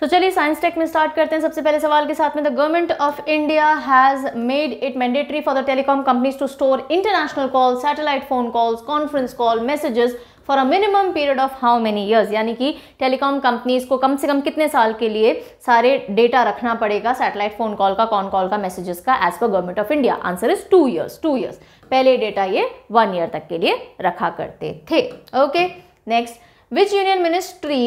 तो चलिए science tech में स्टार्ट करते हैं सबसे पहले सवाल के साथ में the government of India has made it mandatory for the telecom companies to store international call satellite phone calls conference call messages for a minimum period of how many years यानी कि टेलीकॉम कंपनीज को कम से कम कितने साल के लिए सारे data रखना पड़ेगा सैटेलाइट फोन कॉल का कॉन कॉल का मैसेजेस का एज पर government of India answer is two years two years पहले डेटा ये वन ईयर तक के लिए रखा करते थे okay next which union ministry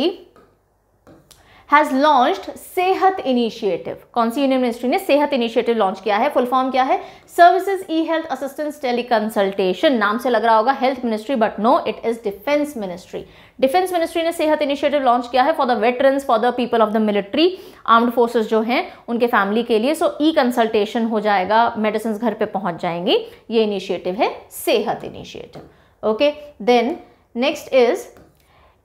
has launched Sehat initiative कौन सी यूनियन मिनिस्ट्री ने सेहत इनिशिएटिव लॉन्च किया है फुल फॉर्म क्या है services e health assistance tele नाम से लग रहा होगा health ministry but no it is defence ministry defence ministry ने सेहत इनिशिएटिव लॉन्च किया है for the veteran for the people of the military armed forces जो हैं उनके फैमिली के लिए सो ई कंसल्टेशन हो जाएगा मेडिसिन घर पर पहुंच जाएंगी ये इनिशिएटिव है Sehat initiative okay then next is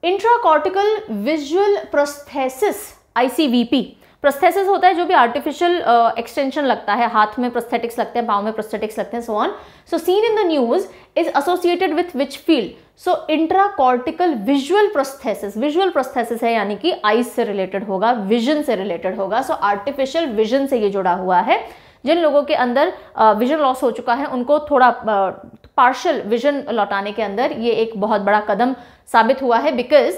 intracortical visual prosthesis ICVP prosthesis होता है जो भी आर्टिफिशियल एक्सटेंशन uh, लगता है हाथ में प्रोस्थेटिक्स लगते हैं पाव में प्रोस्थेटिक्स लगते हैं so on so seen in the news is associated with which field so intracortical visual prosthesis visual prosthesis है यानी कि आईज से रिलेटेड होगा विजन से रिलेटेड होगा सो आर्टिफिशियल विजन से ये जुड़ा हुआ है जिन लोगों के अंदर विजन uh, लॉस हो चुका है उनको थोड़ा पार्शल uh, विजन लौटाने के अंदर ये एक बहुत बड़ा कदम साबित हुआ है because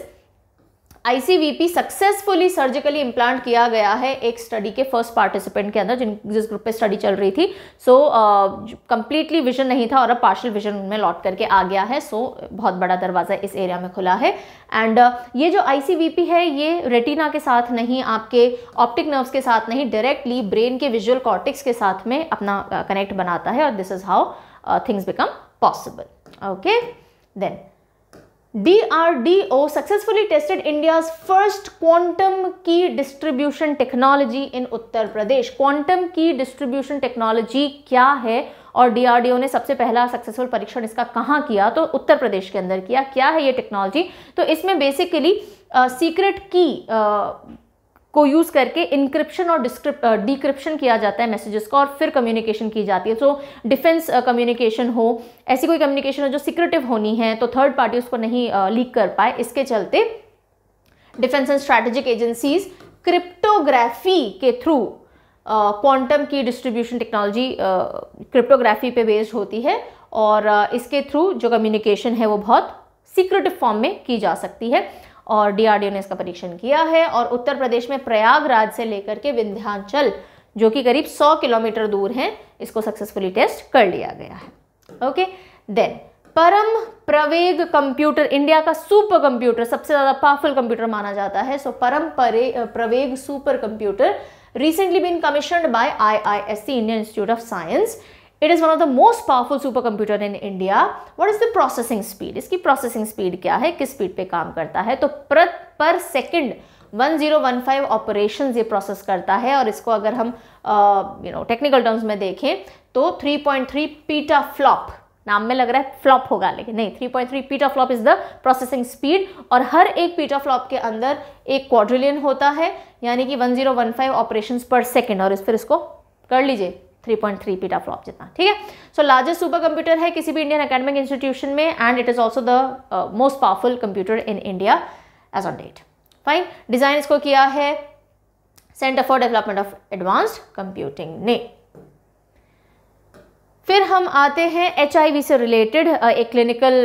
ICVP successfully surgically implant किया गया है एक स्टडी के फर्स्ट पार्टिसिपेंट के अंदर जिन जिस ग्रुप पे स्टडी चल रही थी सो कम्प्लीटली विजन नहीं था और अब पार्शल विजन उनमें लौट करके आ गया है सो so, बहुत बड़ा दरवाज़ा इस एरिया में खुला है एंड uh, ये जो आईसीवीपी है ये रेटिना के साथ नहीं आपके ऑप्टिक नर्व्स के साथ नहीं डायरेक्टली ब्रेन के विजुअल कॉर्टिक्स के साथ में अपना कनेक्ट uh, बनाता है और this is how things become possible okay then DRDO successfully tested India's first quantum key distribution technology in Uttar Pradesh. Quantum key distribution technology क्या है और डीआरडीओ ने सबसे पहला सक्सेसफुल परीक्षण इसका कहाँ किया तो उत्तर प्रदेश के अंदर किया क्या है ये टेक्नोलॉजी तो इसमें बेसिकली सीक्रेट की को यूज़ करके इंक्रिप्शन और डिक्रिप्शन किया जाता है मैसेजेस का और फिर कम्युनिकेशन की जाती है सो डिफेंस कम्युनिकेशन हो ऐसी कोई कम्युनिकेशन हो जो सिक्रेटिव होनी है तो थर्ड पार्टी उसको नहीं लीक कर पाए इसके चलते defence and strategic agencies cryptography के through quantum key distribution technology cryptography पे बेस्ड होती है और uh, इसके थ्रू जो कम्युनिकेशन है वो बहुत सीक्रेटिव फॉर्म में की जा सकती है और डीआरडीओ ने इसका परीक्षण किया है और उत्तर प्रदेश में प्रयागराज से लेकर के विंध्याचल जो कि करीब 100 किलोमीटर दूर है इसको सक्सेसफुली टेस्ट कर लिया गया है okay then Param Pravega computer India का सुपर कंप्यूटर सबसे ज़्यादा पावरफुल कंप्यूटर माना जाता है सो परम परे, Pravega supercomputer recently I I S C Indian Institute of Science it is one of the most powerful supercomputer in India what is the processing speed इसकी processing speed क्या है किस speed पे काम करता है तो प्र पर सेकेंड 1015 ऑपरेशन ये प्रोसेस करता है और इसको अगर हम यू नो टेक्निकल टर्म्स में देखें तो 3.3 पीटा फ्लॉप नाम में लग रहा है फ्लॉप होगा लेकिन नहीं 3.3 petaflop is the processing speed और हर एक पीटा फ्लॉप के अंदर एक क्वाड्रिलियन होता है यानी कि 1015 ऑपरेशन पर सेकेंड और इस फिर इसको कर लीजिए three point three petaflop जितना ठीक है सो लार्जेस्ट सुपर कंप्यूटर है किसी भी इंडियन अकेडमिक इंस्टीट्यूशन में and it is also the most powerful computer in India as on date fine design इसको किया है centre for development of advanced computing ने फिर हम आते हैं एच से रिलेटेड uh, एक क्लिनिकल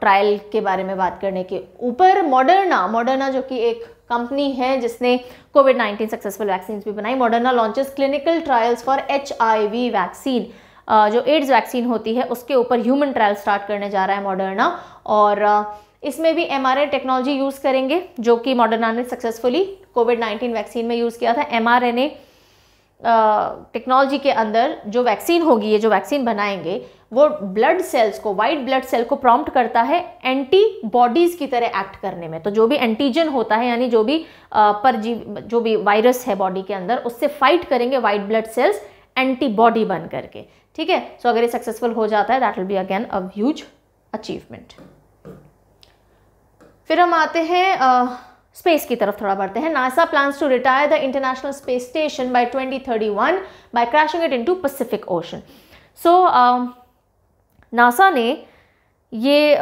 ट्रायल uh, के बारे में बात करने के ऊपर मॉडर्ना मॉडर्ना जो कि एक कंपनी है जिसने कोविड 19 सक्सेसफुल वैक्सीन भी बनाई Moderna launches clinical trials for H vaccine जो एड्स वैक्सीन होती है उसके ऊपर ह्यूमन ट्रायल स्टार्ट करने जा रहा है मॉडर्ना और इसमें भी एम टेक्नोलॉजी यूज़ करेंगे जो कि मॉडर्ना ने सक्सेसफुली कोविड 19 वैक्सीन में यूज़ किया था एम टेक्नोलॉजी के अंदर जो वैक्सीन होगी ये जो वैक्सीन बनाएंगे वो ब्लड सेल्स को वाइट ब्लड सेल को प्रॉम्प्ट करता है एंटी बॉडीज़ की तरह एक्ट करने में तो जो भी एंटीजन होता है यानी जो भी परजीव जो भी वायरस है बॉडी के अंदर उससे फाइट करेंगे वाइट ब्लड सेल्स एंटीबॉडी बन करके ठीक है सो अगर ये सक्सेसफुल हो जाता है that will be again a huge achievement फिर हम आते हैं स्पेस की तरफ थोड़ा बढ़ते हैं NASA plans to retire the international space station by 2031 by crashing it into Pacific ocean so NASA ने ये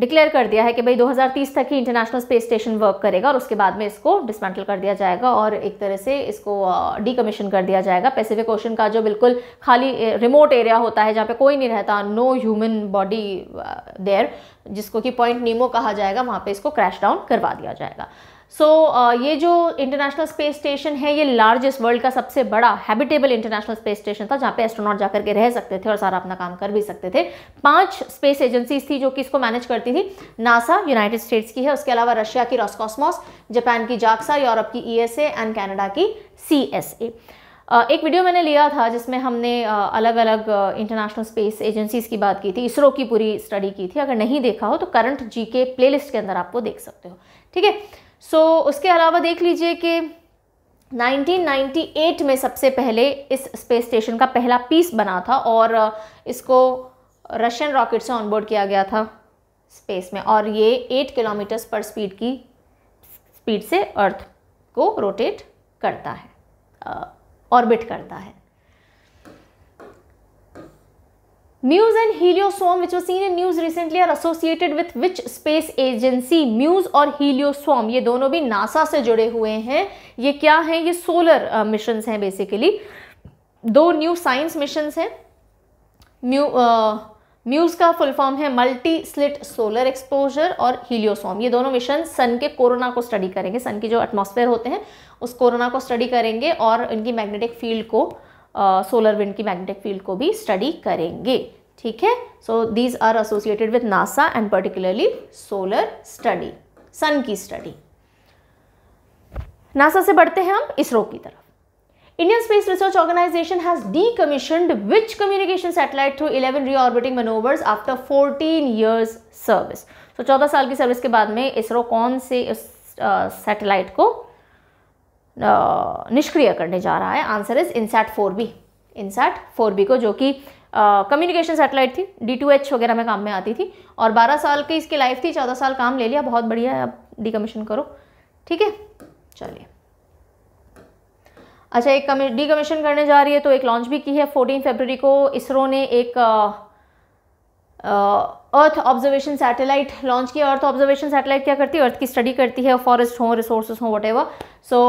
डिक्लेयर कर दिया है कि भाई 2030 तक ही इंटरनेशनल स्पेस स्टेशन वर्क करेगा और उसके बाद में इसको डिसमेंटल कर दिया जाएगा और एक तरह से इसको डीकमीशन कर दिया जाएगा पैसिफिक ओशन का जो बिल्कुल खाली रिमोट एरिया होता है जहाँ पे कोई नहीं रहता नो ह्यूमन बॉडी देयर जिसको कि पॉइंट नीमो कहा जाएगा वहाँ पर इसको क्रैश डाउन करवा दिया जाएगा सो so, uh, ये जो इंटरनेशनल स्पेस स्टेशन है ये लार्जेस्ट वर्ल्ड का सबसे बड़ा हैबिटेबल इंटरनेशनल स्पेस स्टेशन था जहाँ पे एस्ट्रोनॉट जाकर के रह सकते थे और सारा अपना काम कर भी सकते थे पांच स्पेस एजेंसीज थी जो कि इसको मैनेज करती थी नासा यूनाइटेड स्टेट्स की है उसके अलावा रशिया की रॉसकॉस्मॉस जापान की जाक्सा यूरोप की ई एंड कैनेडा की सी uh, एक वीडियो मैंने लिया था जिसमें हमने अलग अलग इंटरनेशनल स्पेस एजेंसीज़ की बात की थी इसरो की पूरी स्टडी की थी अगर नहीं देखा हो तो करंट जी के प्लेलिस्ट के अंदर आपको देख सकते हो ठीक है सो so, उसके अलावा देख लीजिए कि 1998 में सबसे पहले इस स्पेस स्टेशन का पहला पीस बना था और इसको रशियन रॉकेट से ऑनबोर्ड किया गया था स्पेस में और ये एट किलोमीटर्स पर स्पीड की स्पीड से अर्थ को रोटेट करता है ऑर्बिट करता है Muse and helioswarm, which was seen in news recently, are associated with which space agency? Muse और helioswarm ये दोनों भी नासा से जुड़े हुए हैं ये क्या हैं ये सोलर मिशन uh, हैं बेसिकली दो न्यू साइंस मिशन हैं म्यूज uh, का फुल फॉर्म है मल्टी स्लिट सोलर एक्सपोजर और हीलियोसोम ये दोनों मिशन सन के कोरोना को स्टडी करेंगे सन के जो एटमोसफेयर होते हैं उस कोरोना को स्टडी करेंगे और इनकी मैग्नेटिक फील्ड को सोलर विंड की मैग्नेटिक फील्ड को भी स्टडी करेंगे ठीक है so these are associated with NASA and particularly solar study sun की स्टडी नासा से बढ़ते हैं हम इसरो की तरफ Indian space research organisation has decommissioned which communication satellite through eleven reorbiting manoeuvres after fourteen years service तो चौदह साल की सर्विस के बाद में इसरो कौन से सेटेलाइट को निष्क्रिय करने जा रहा है answer is INSAT four B INSAT four B को जो कि कम्युनिकेशन सेटेलाइट थी डी टू एच वगैरह में काम में आती थी और बारह साल की इसकी लाइफ थी चौदह साल काम ले लिया बहुत बढ़िया है अब कमीशन करो ठीक है चलिए अच्छा एक डी कमीशन करने जा रही है तो एक लॉन्च भी की है 14 फरवरी को इसरो ने एक अर्थ ऑब्जर्वेशन सैटेलाइट लॉन्च किया अर्थ ऑब्जर्वेशन सैटेलाइट क्या करती है अर्थ की स्टडी करती है फॉरेस्ट हों रिसोर्स हों वट सो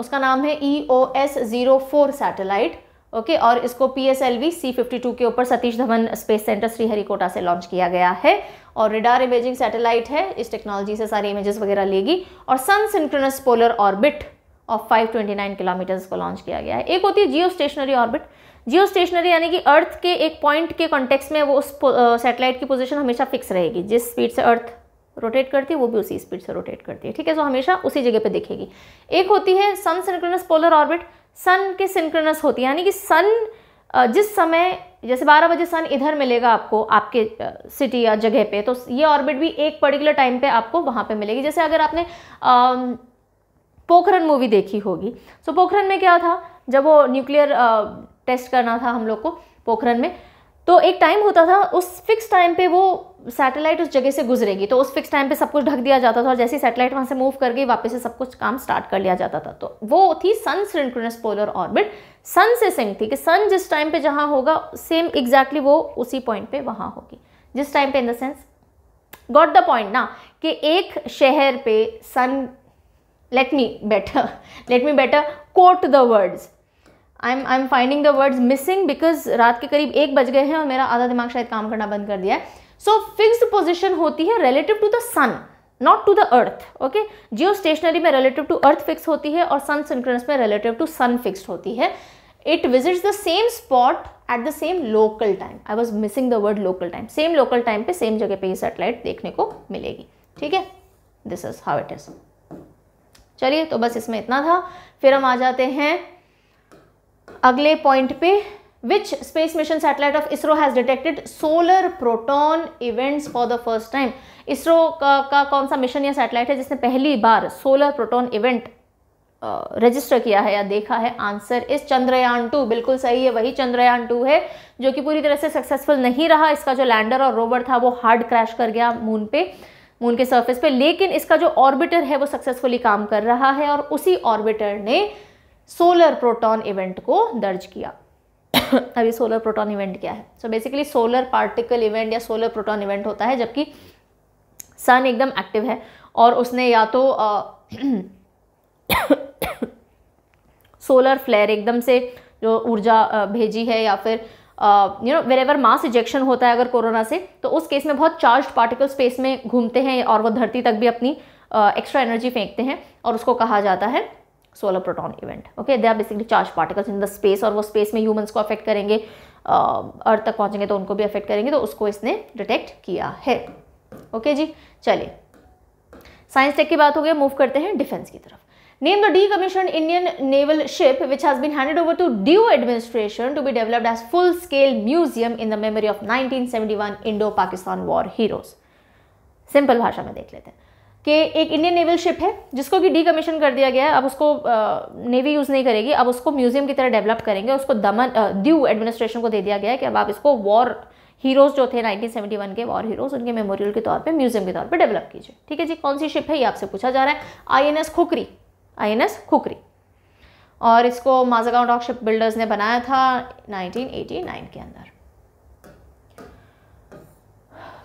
उसका नाम है E O S zero four satellite okay और इसको P S L V C fifty two के ऊपर सतीश धवन स्पेस सेंटर श्रीहरिकोटा से लॉन्च किया गया है और रिडार इमेजिंग सैटेलाइट है इस टेक्नोलॉजी से सारी इमेजेस वगैरह लेगी और sun synchronous polar orbit of 529 kilometres को लॉन्च किया गया है एक होती है geostationary orbit geostationary यानी कि अर्थ के एक पॉइंट के कॉन्टेक्स्ट में वो उस सेटेलाइट की पोजिशन हमेशा फिक्स रहेगी जिस स्पीड से अर्थ रोटेट करती है वो भी उसी स्पीड से रोटेट करती है ठीक है सो हमेशा उसी जगह पे देखेगी एक होती है sun synchronous polar orbit sun के सिंक्रोनस होती है यानी कि सन जिस समय जैसे 12 बजे सन इधर मिलेगा आपको आपके सिटी या जगह पे तो ये ऑर्बिट भी एक पर्टिकुलर टाइम पे आपको वहाँ पे मिलेगी जैसे अगर आपने पोखरन मूवी देखी होगी सो पोखरन में क्या था जब वो न्यूक्लियर टेस्ट करना था हम लोग को पोखरन में तो एक टाइम होता था उस फिक्स टाइम पे वो सैटेलाइट उस जगह से गुजरेगी तो उस फिक्स टाइम पे सब कुछ ढक दिया जाता था और जैसे सैटेलाइट वहाँ से मूव कर गई वापस से सब कुछ काम स्टार्ट कर लिया जाता था तो वो थी sun synchronous polar orbit sun से सिंक थी कि सन जिस टाइम पे जहाँ होगा सेम एग्जैक्टली वो उसी पॉइंट पे वहाँ होगी जिस टाइम पे in the sense got the point ना कि एक शहर पे sun let me better let me better quote the words I am I am finding the words missing because रात के करीब एक बज गए हैं और मेरा आधा दिमाग शायद काम करना बंद कर दिया है सो फिक्स पोजिशन होती है relative to the sun not to the earth okay geostationary में रिलेटिव टू अर्थ फिक्स होती है और सन सिंक्रेंस में रिलेटिव टू सन फिक्स होती है it visits the same spot at the same local time I was missing the word local time same local time पे same जगह पे ये सेटेलाइट देखने को मिलेगी ठीक है this is how it is चलिए तो बस इसमें इतना था फिर हम आ जाते हैं अगले पॉइंट पे which space mission satellite of ISRO has detected solar proton events for the first time ISRO का, का कौन सा मिशन या सैटेलाइट है जिसने पहली बार सोलर प्रोटोन इवेंट रजिस्टर किया है या देखा है आंसर इस चंद्रयान टू बिल्कुल सही है वही चंद्रयान टू है जो कि पूरी तरह से सक्सेसफुल नहीं रहा इसका जो लैंडर और रोवर था वो हार्ड क्रैश कर गया मून पे मून के सर्फेस पे लेकिन इसका जो ऑर्बिटर है वो सक्सेसफुली काम कर रहा है और उसी ऑर्बिटर ने सोलर प्रोटॉन इवेंट को दर्ज किया अभी सोलर प्रोटॉन इवेंट क्या है so basically solar particle event या सोलर प्रोटॉन इवेंट होता है जबकि सन एकदम एक्टिव है और उसने या तो सोलर फ्लेयर एकदम से जो ऊर्जा भेजी है या फिर you know wherever mass ejection होता है अगर कोरोना से तो उस केस में बहुत चार्ज पार्टिकल स्पेस में घूमते हैं और वो धरती तक भी अपनी एक्स्ट्रा एनर्जी फेंकते हैं और उसको कहा जाता है solar proton event okay they are basically charge particles in the space और वो स्पेस में ह्यूमंस को अफेक्ट करेंगे अर्थ तक पहुंचेंगे तो उनको भी अफेक्ट करेंगे तो उसको इसने डिटेक्ट किया है ओके okay, जी चलिए साइंस टेक की बात हो गई मूव करते हैं डिफेंस की तरफ name the decommissioned Indian naval ship which has been handed over to Diu administration to be developed as full scale museum in the memory of 1971 Indo Pakistan war heroes simple भाषा में देख लेते हैं कि एक इंडियन नेवल शिप है जिसको कि डी कमीशन कर दिया गया है अब उसको नेवी यूज़ नहीं करेगी अब उसको म्यूजियम की तरह डेवलप करेंगे उसको दमन दीव एडमिनिस्ट्रेशन को दे दिया गया है कि अब आप इसको वॉर हीरोज़ जो थे 1971 के वॉर हीरोज़ उनके मेमोरियल के तौर पे म्यूजियम के तौर पे डेवलप कीजिए ठीक है जी कौन सी शिप है ये आपसे पूछा जा रहा है I INS Khukri S Khukri और इसको माजागांव डॉक शिप बिल्डर्स ने बनाया था नाइनटीन के अंदर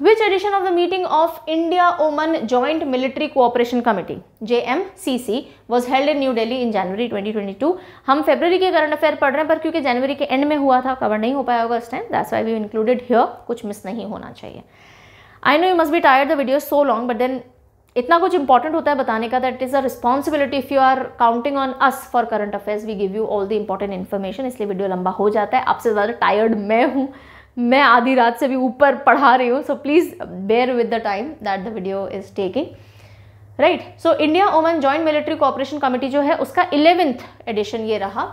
which edition of the which edition of the meeting of India-Oman Joint Military Cooperation was held in New Delhi in January twenty twenty two हम फेब्रवरी के करंट अफेयर पढ़ रहे हैं पर क्योंकि जनवरी के एंड में हुआ था कवर नहीं हो पाया होगा इस time that's why we included here कुछ मिस नहीं होना चाहिए I know you must be tired the video so long but then इतना कुछ इंपॉर्टेंट होता है बताने का that is a responsibility if you are counting on us for current affairs we give you all the important information इसलिए video लंबा हो जाता है आपसे ज़्यादा टायर्ड मैं हूँ मैं आधी रात से भी ऊपर पढ़ा रही हूँ so please bear with the time that the video is taking right so India Oman joint military cooperation committee जो है उसका इलेवेंथ एडिशन ये रहा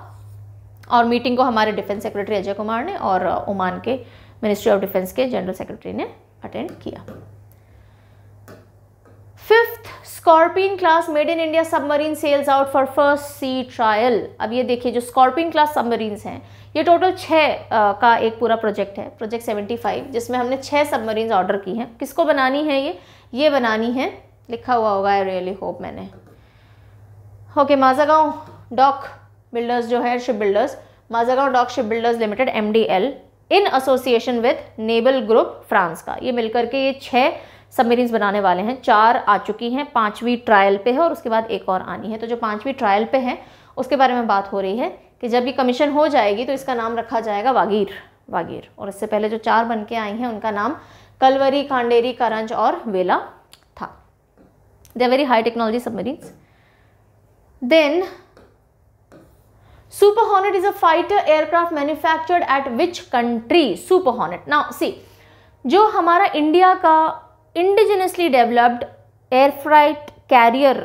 और मीटिंग को हमारे डिफेंस सेक्रेटरी अजय कुमार ने और ओमान uh, के मिनिस्ट्री ऑफ डिफेंस के जनरल सेक्रेटरी ने अटेंड किया fifth Scorpene class made in India submarine sails out for first sea trial अब ये देखिए जो स्कॉर्पियन क्लास सबमरीन्स हैं ये टोटल छः का एक पूरा प्रोजेक्ट है प्रोजेक्ट 75 जिसमें हमने छः सबमरीन्स ऑर्डर की हैं किसको बनानी है ये ये बनानी है लिखा हुआ होगा आई रियली होप मैंने ओके माजागांव डॉक बिल्डर्स जो है ship builders Mazagaon dock ship builders limited M in association with Naval Group France का ये मिलकर के ये छः सबमरीन्स बनाने वाले हैं चार आ चुकी हैं पाँचवीं ट्रायल पे है और उसके बाद एक और आनी है तो जो पाँचवीं ट्रायल पे है उसके बारे में बात हो रही है कि जब ये कमीशन हो जाएगी तो इसका नाम रखा जाएगा वागीर वागीर और इससे पहले जो चार बन के आई हैं उनका नाम कलवरी कांडेरी करंज और वेला था they very high technology submarines then Super Hornet is a fighter aircraft manufactured at which country Super Hornet now see जो हमारा इंडिया का indigenously developed aircraft carrier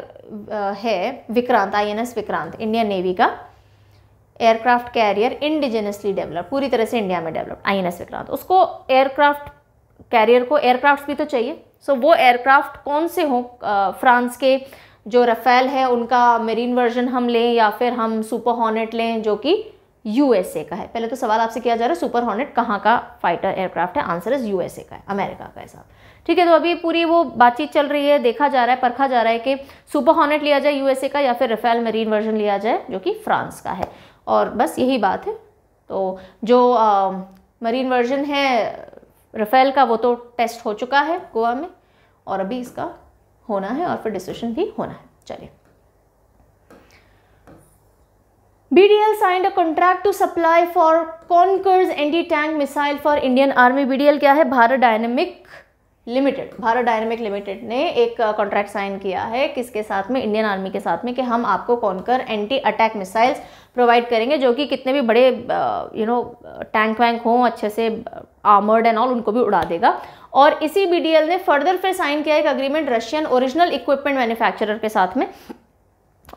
है Vikrant I Vikrant Indian navy का एयरक्राफ्ट कैरियर इंडिजिनसली डेवलप पूरी तरह से India में develop आई विक्रांत उसको एयरक्राफ्ट कैरियर को एयरक्राफ्ट भी तो चाहिए सो so, वो एयरक्राफ्ट कौन से हों फ्रांस के जो रफ़ेल है उनका मेरीन वर्जन हम लें या फिर हम सुपर हॉर्नेट लें जो कि यूएसए का है पहले तो सवाल आपसे किया जा रहा है सुपर हॉनेट कहाँ का फाइटर एयरक्राफ्ट है आंसर इज़ यूएसए का है अमेरिका का है ठीक है तो अभी पूरी वो बातचीत चल रही है देखा जा रहा है परखा जा रहा है कि सुपर हॉनेट लिया जाए यूएसए का या फिर रफेल मरीन वर्जन लिया जाए जो कि फ्रांस का है और बस यही बात है तो जो आ, मरीन वर्जन है रफेल का वो तो टेस्ट हो चुका है गोवा में और अभी इसका होना है और फिर डिसीजन भी होना है चलिए B a contract to supply for Konkurs anti tank missile for Indian army B D L क्या है Bharat dynamic limited Bharat dynamic limited ने एक कॉन्ट्रैक्ट uh, साइन किया है किसके साथ में इंडियन आर्मी के साथ में कि हम आपको कर एंटी अटैक मिसाइल्स प्रोवाइड करेंगे जो कि कितने भी बड़े यू नो टैंक वैंक हों अच्छे से आर्मर्ड एंड ऑल उनको भी उड़ा देगा और इसी बी ने फर्दर फिर साइन किया एक agreement Russian original equipment manufacturer के साथ में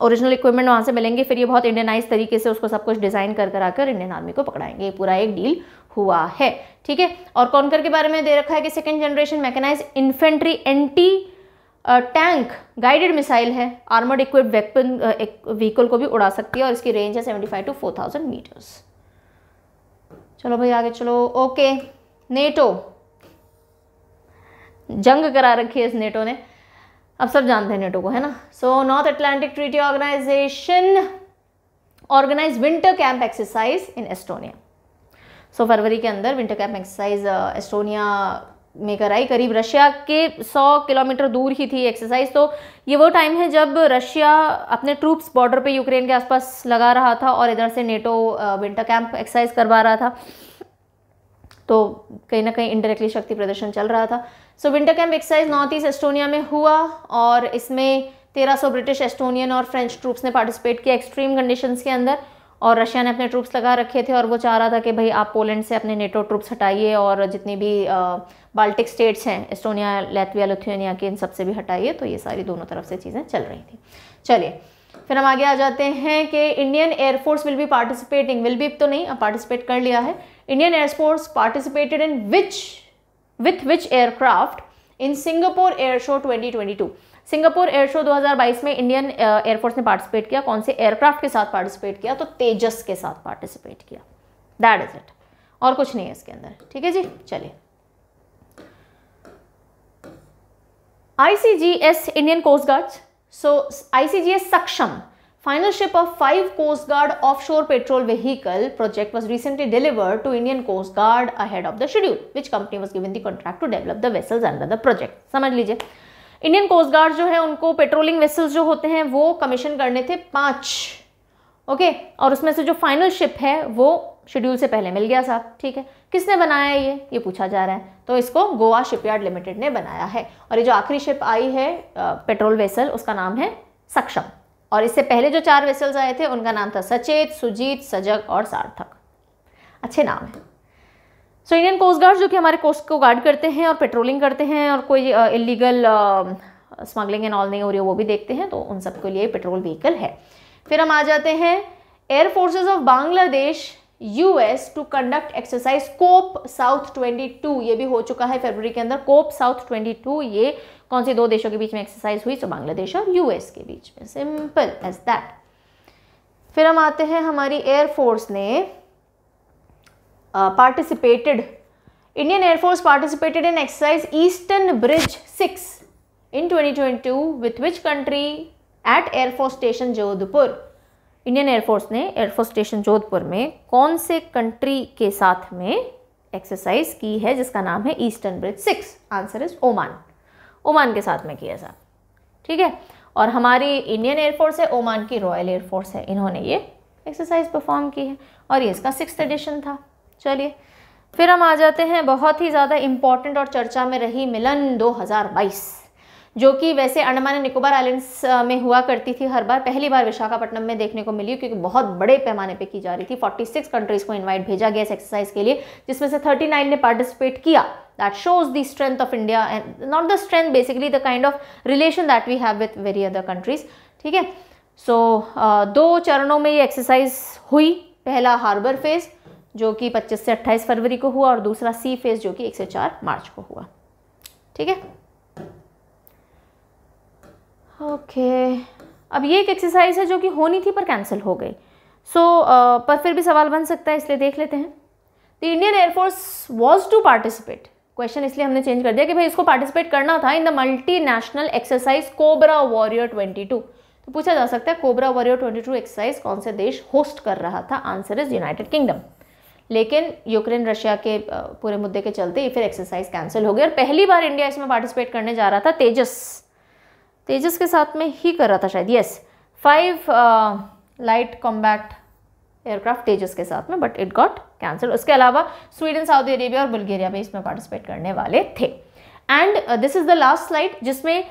ओरिजिनल इक्विपमेंट वहाँ से मिलेंगे फिर ये बहुत इंडियनाइज तरीके से उसको सब कुछ डिज़ाइन कर कर आकर इंडियन आर्मी को पकड़ाएंगे पूरा एक डील हुआ है ठीक है और कॉन्कर के बारे में दे रखा है कि second generation mechanise infantry anti tank guided missile है आर्मर्ड इक्विप्ड वेपन व्हीकल को भी उड़ा सकती है और इसकी रेंज है seventy five to four thousand metres चलो भाई आगे चलो ओके नेटो जंग करा रखी है इस नेटो ने अब सब जानते हैं नेटो को है ना so North Atlantic Treaty Organisation organise winter camp exercise in Estonia so फरवरी के अंदर विंटर कैंप एक्सरसाइज एस्टोनिया में कराई करीब रशिया के 100 किलोमीटर दूर ही थी एक्सरसाइज तो ये वो टाइम है जब रशिया अपने ट्रूप्स बॉर्डर पे यूक्रेन के आसपास लगा रहा था और इधर से नेटो विंटर कैंप एक्सरसाइज करवा रहा था तो कहीं ना कहीं इनडायरेक्टली शक्ति प्रदर्शन चल रहा था so winter camp exercise north east Estonia में हुआ और इसमें 1300 ब्रिटिश एस्टोनियन और फ्रेंच ट्रूप्स ने पार्टिसिपेट किया एक्सट्रीम कंडीशंस के अंदर और रशिया ने अपने ट्रूप्स लगा रखे थे और वो चाह रहा था कि भाई आप पोलैंड से अपने नेटो ट्रूप्स हटाइए और जितनी भी बाल्टिक स्टेट्स हैं एस्टोनिया लेथविया लुथियनिया के इन सबसे भी हटाइए तो ये सारी दोनों तरफ से चीज़ें चल रही थी चलिए फिर हम आगे आ जाते हैं कि Indian air force will be participating will be तो नहीं अब पार्टिसिपेट कर लिया है Indian air force participated in which with which aircraft in Singapore air show 2022 Singapore air show 2022 में इंडियन एयरफोर्स uh, ने पार्टिसिपेट किया कौन से एयरक्राफ्ट के साथ पार्टिसिपेट किया तो तेजस के साथ पार्टिसिपेट किया दैट इज इट और कुछ नहीं है इसके अंदर ठीक है जी चलिए ICGS Indian coast guard so ICGS Saksham Final ship of five Coast Guard offshore patrol vehicle project was recently delivered to Indian Coast Guard ahead of the schedule, which company was given the contract to develop the vessels under the project. समझ लीजिए indian coast guard जो है उनको patrolling vessels जो होते हैं वो commission करने थे पाँच ओके okay? और उसमें से जो फाइनल शिप है वो शेड्यूल से पहले मिल गया साहब ठीक है किसने बनाया ये ये पूछा जा रहा है तो इसको गोवा शिपयार्ड लिमिटेड ने बनाया है और ये जो आखिरी शिप आई है पेट्रोल वेसल उसका नाम है सक्षम और इससे पहले जो चार वेसल्स आए थे उनका नाम था सचेत सुजीत सजग और सार्थक अच्छे नाम हैं सो इंडियन कोस्ट गार्ड जो कि हमारे कोस्ट को गार्ड करते हैं और पेट्रोलिंग करते हैं और कोई इलीगल स्मगलिंग एंड ऑल नहीं हो रही है वो भी देखते हैं तो उन सबके लिए पेट्रोल व्हीकल है फिर हम आ जाते हैं air forces of Bangladesh US to conduct exercise Cope South 22 ये भी हो चुका है फरवरी के अंदर कोप साउथ 22 ये कौन से दो देशों के बीच में एक्सरसाइज हुई सो तो बांग्लादेश और यूएस के बीच में सिंपल एज दैट फिर हम आते हैं हमारी एयरफोर्स ने participated Indian air force participated in exercise Eastern Bridge six in 2022 with which country at air force station Jodhpur Indian air force ने एयरफोर्स स्टेशन जोधपुर में कौन से कंट्री के साथ में एक्सरसाइज की है जिसका नाम है Eastern Bridge six answer is Oman Oman के साथ में किया साहब ठीक है और हमारी इंडियन एयरफोर्स है ओमान की रॉयल एयरफोर्स है इन्होंने ये एक्सरसाइज परफॉर्म की है और ये इसका सिक्स एडिशन था चलिए फिर हम आ जाते हैं बहुत ही ज़्यादा इम्पॉर्टेंट और चर्चा में रही मिलन 2022 जो कि वैसे अंडमान निकोबार आइलैंड्स में हुआ करती थी हर बार पहली बार विशाखापट्टनम में देखने को मिली क्योंकि बहुत बड़े पैमाने पे की जा रही थी 46 कंट्रीज को इनवाइट भेजा गया इस एक्सरसाइज के लिए जिसमें से 39 ने पार्टिसिपेट किया that shows the strength of India and not the strength basically the kind of relation that we have with very other countries ठीक है सो दो चरणों में ये एक्सरसाइज हुई पहला हार्बर फेज जो कि 25 से 28 फरवरी को हुआ और दूसरा सी फेज जो कि 1 से 4 मार्च को हुआ ठीक है ओके अब ये एक एक्सरसाइज है जो कि होनी थी पर कैंसिल हो गई सो so, पर फिर भी सवाल बन सकता है इसलिए देख लेते हैं the Indian air force was to participate question इसलिए हमने चेंज कर दिया कि भाई इसको पार्टिसिपेट करना था in the multi national exercise Cobra Warrior 22 तो पूछा जा सकता है कोबरा वॉरियर 22 एक्सरसाइज कौन से देश होस्ट कर रहा था आंसर इज यूनाइटेड किंगडम लेकिन यूक्रेन रशिया के पूरे मुद्दे के चलते ये फिर एक्सरसाइज कैंसिल हो गई और पहली बार इंडिया इसमें पार्टिसिपेट करने जा रहा था तेजस तेजस के साथ में ही कर रहा था शायद yes five light combat aircraft Tejas के साथ में बट इट गॉट कैंसल उसके अलावा स्वीडन सऊदी अरेबिया और बुल्गेरिया भी इसमें पार्टिसिपेट करने वाले थे and this is the last slide जिसमें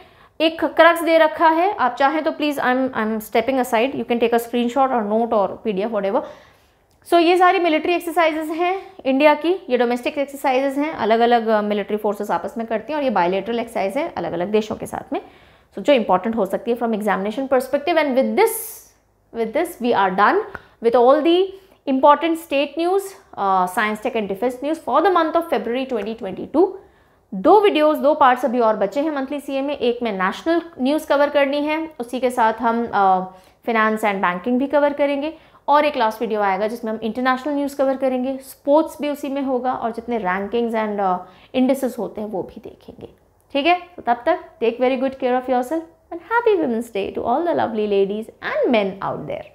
एक क्रक्स दे रखा है आप चाहें तो please I am I am stepping aside you can take a shot और नोट और पी डी एफ सो ये सारी मिलिट्री एक्सरसाइजेज हैं इंडिया की ये डोमेस्टिक एक्सरसाइजेज हैं अलग अलग मिलिट्री फोर्सेस आपस में करती हैं और ये बायोलेटरल एक्सरसाइज है अलग अलग देशों के साथ में सो जो इंपॉर्टेंट हो सकती है from examination perspective and with this with this we are done with all the state news science tech and defence news for the month of February twenty twenty 2022. दो वीडियोस दो पार्ट्स अभी और बचे हैं monthly CA में एक में national news cover करनी है उसी के साथ हम फिनेंस एंड बैंकिंग भी कवर करेंगे और एक लास्ट वीडियो आएगा जिसमें हम इंटरनेशनल न्यूज़ कवर करेंगे स्पोर्ट्स भी उसी में होगा और जितने रैंकिंग्स एंड इंडिसेस होते हैं वो भी देखेंगे ठीक है तो तब तक take very good care of yourself and happy women's day to all the lovely ladies and men out there